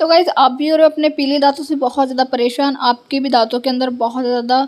तो गाइज़ आप भी और अपने पीले दांतों से बहुत ज़्यादा परेशान आपके भी दांतों के अंदर बहुत ज़्यादा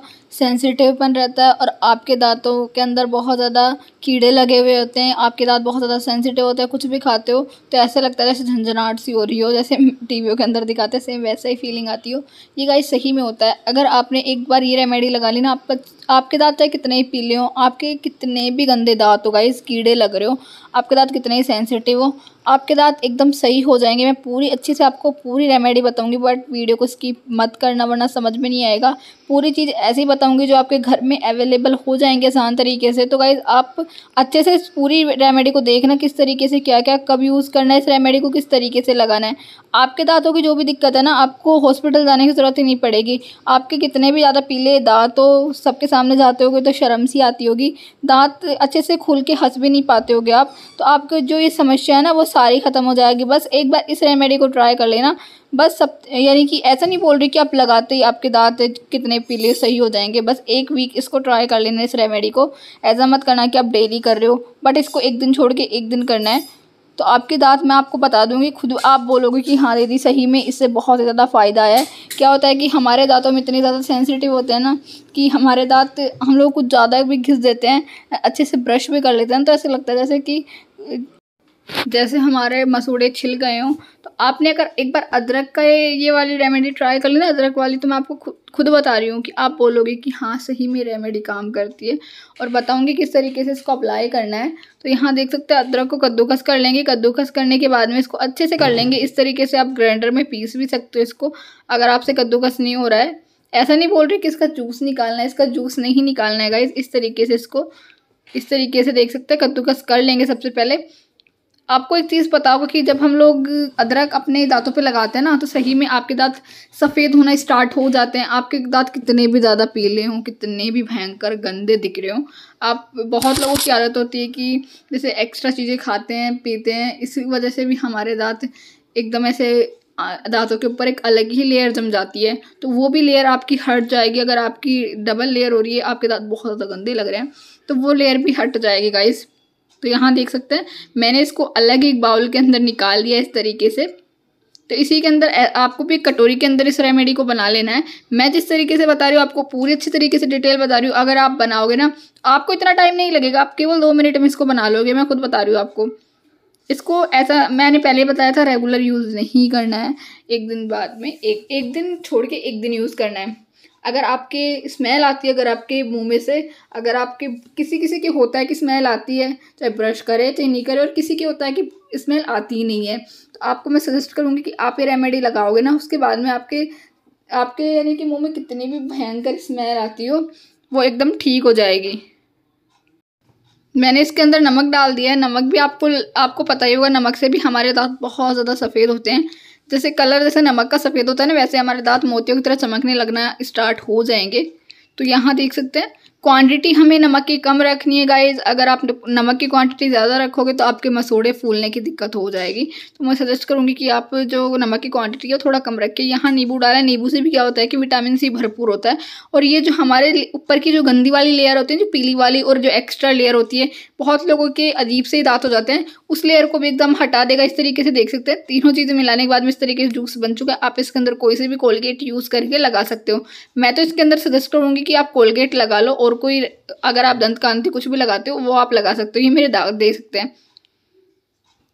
बन रहता है और आपके दांतों के अंदर बहुत ज़्यादा कीड़े लगे हुए होते हैं आपके दांत बहुत ज़्यादा सेंसिटिव होते हैं कुछ भी खाते हो तो ऐसा लगता है जैसे झंझनाहट सी हो रही हो जैसे टीवीओ के अंदर दिखाते हैं सेम वैसा ही फीलिंग आती हो ये गाइस सही में होता है अगर आपने एक बार ये रेमेडी लगा ली ना आपका आपके दांत चाहे कितने ही पीले हों आपके कितने भी गंदे दाँत हो गाइस कीड़े लग रहे हो आपके दाँत कितने ही सेंसिटिव हो आपके दाँत एकदम सही हो जाएंगे मैं पूरी अच्छे से आपको पूरी रेमेडी बताऊँगी बट वीडियो को स्कीप मत करना वरना समझ में नहीं आएगा पूरी चीज़ ऐसे ही बताऊंगी जो आपके घर में अवेलेबल हो जाएंगे आसान तरीके से तो गाइज़ आप अच्छे से पूरी रेमेडी को देखना किस तरीके से क्या क्या कब यूज़ करना है इस रेमेडी को किस तरीके से लगाना है आपके दांतों की जो भी दिक्कत है ना आपको हॉस्पिटल जाने की ज़रूरत ही नहीं पड़ेगी आपके कितने भी ज़्यादा पीले दाँत हो सबके सामने जाते हो तो शर्म सी आती होगी दाँत अच्छे से खुल के हंस भी नहीं पाते होगे आप तो आपको जो ये समस्या है ना वो सारी ख़त्म हो जाएगी बस एक बार इस रेमेडी को ट्राई कर लेना बस सब यानी कि ऐसा नहीं बोल रही कि आप लगाते ही आपके दांत कितने पीले सही हो जाएंगे बस एक वीक इसको ट्राई कर लेना इस रेमेडी को ऐसा मत करना कि आप डेली कर रहे हो बट इसको एक दिन छोड़ के एक दिन करना है तो आपके दांत मैं आपको बता दूंगी खुद आप बोलोगे कि हाँ दीदी सही में इससे बहुत ज़्यादा फ़ायदा है क्या होता है कि हमारे दांतों में इतने ज़्यादा सेंसिटिव होते हैं ना कि हमारे दांत हम लोग कुछ ज़्यादा भी घिस देते हैं अच्छे से ब्रश भी कर लेते हैं तो ऐसे लगता है जैसे कि जैसे हमारे मसूड़े छिल गए हों तो आपने अगर एक बार अदरक का ये वाली रेमेडी ट्राई कर ली ना अदरक वाली तो मैं आपको खुद खुद बता रही हूँ कि आप बोलोगे कि हाँ सही में रेमेडी काम करती है और बताऊँगी किस तरीके से इसको अप्लाई करना है तो यहाँ देख सकते हैं अदरक को कद्दूकस कर लेंगे कद्दूकस करने के बाद में इसको अच्छे से कर लेंगे इस तरीके से आप ग्राइंडर में पीस भी सकते हो इसको अगर आपसे कद्दूकस नहीं हो रहा है ऐसा नहीं बोल रही कि इसका जूस निकालना है इसका जूस नहीं निकालना है इस तरीके से इसको इस तरीके से देख सकते हैं कद्दूकस कर लेंगे सबसे पहले आपको एक चीज़ पता होगा कि जब हम लोग अदरक अपने दांतों पे लगाते हैं ना तो सही में आपके दांत सफ़ेद होना स्टार्ट हो जाते हैं आपके दांत कितने भी ज़्यादा पीले हों कितने भी भयंकर गंदे दिख रहे हों आप बहुत लोगों की आदत होती है कि जैसे एक्स्ट्रा चीज़ें खाते हैं पीते हैं इसी वजह से भी हमारे दांत एकदम ऐसे दांतों के ऊपर एक अलग ही लेयर जम जाती है तो वो भी लेयर आपकी हट जाएगी अगर आपकी डबल लेयर हो रही है आपके दांत बहुत ज़्यादा गंदे लग रहे हैं तो वो लेयर भी हट जाएगी गाइज़ तो यहाँ देख सकते हैं मैंने इसको अलग एक बाउल के अंदर निकाल लिया इस तरीके से तो इसी के अंदर आपको भी कटोरी के अंदर इस रेमेडी को बना लेना है मैं जिस तरीके से बता रही हूँ आपको पूरी अच्छी तरीके से डिटेल बता रही हूँ अगर आप बनाओगे ना आपको इतना टाइम नहीं लगेगा आप केवल दो मिनट में इसको बना लोगे मैं खुद बता रही हूँ आपको इसको ऐसा मैंने पहले बताया था रेगुलर यूज़ नहीं करना है एक दिन बाद में एक एक दिन छोड़ के एक दिन यूज़ करना है अगर आपके स्मेल आती है अगर आपके मुंह में से अगर आपके किसी किसी के होता है कि स्मेल आती है चाहे ब्रश करे चाहे नहीं करे और किसी के होता है कि स्मेल आती ही नहीं है तो आपको मैं सजेस्ट करूँगी कि आप ये रेमेडी लगाओगे ना उसके बाद में आपके आपके यानी कि मुँह में कितनी भी भयंकर स्मेल आती हो वो एकदम ठीक हो जाएगी मैंने इसके अंदर नमक डाल दिया है नमक भी आपको आपको पता ही होगा नमक से भी हमारे दांत बहुत ज़्यादा सफ़ेद होते हैं जैसे कलर जैसे नमक का सफ़ेद होता है ना वैसे हमारे दांत मोतियों की तरह चमकने लगना स्टार्ट हो जाएंगे तो यहाँ देख सकते हैं क्वांटिटी हमें नमक की कम रखनी है गाइज अगर आप नमक की क्वांटिटी ज़्यादा रखोगे तो आपके मसूड़े फूलने की दिक्कत हो जाएगी तो मैं सजेस्ट करूँगी कि आप जो नमक की क्वांटिटी है थोड़ा कम रखिए यहाँ नींबू डालें नींबू से भी क्या होता है कि विटामिन सी भरपूर होता है और ये जो हमारे ऊपर की जो गंदी वाली लेयर होती है जो पीली वाली और जो एक्स्ट्रा लेयर होती है बहुत लोगों के अजीब से ही दाँत हो जाते हैं उस लेयर को भी एकदम हटा देगा इस तरीके से देख सकते हैं तीनों चीज़ें मिलाने के बाद में इस तरीके से जूस बन चुका है आप इसके अंदर कोई से भी कोलगेट यूज़ करके लगा सकते हो मैं तो इसके अंदर सजेस्ट करूँगी कि आप कोलगेट लगा लो और और कोई अगर आप दंत कांति कुछ भी लगाते हो वो आप लगा सकते हो ये मेरे दाग देख सकते हैं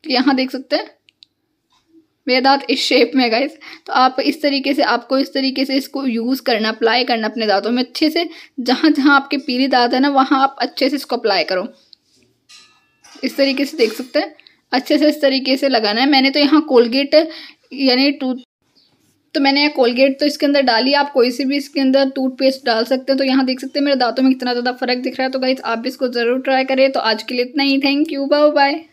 तो यहाँ देख सकते हैं मेरे दांत इस शेप में है गाइस तो आप इस तरीके से आपको इस तरीके से इसको यूज़ करना अप्लाई करना अपने दांतों में अच्छे से जहाँ जहाँ आपके पीले दांत है ना वहाँ आप अच्छे से इसको अप्लाई करो इस तरीके से देख सकते हैं अच्छे से इस तरीके से लगाना है मैंने तो यहाँ कोलगेट यानी टूथ तो मैंने कोलगेट तो इसके अंदर डाली आप कोई से भी इसके अंदर टूथपेस्ट डाल सकते हैं तो यहाँ देख सकते हैं मेरे दांतों में कितना ज़्यादा फर्क दिख रहा है तो गाइज आप इसको ज़रूर ट्राई करें तो आज के लिए इतना ही थैंक यू बाय बाय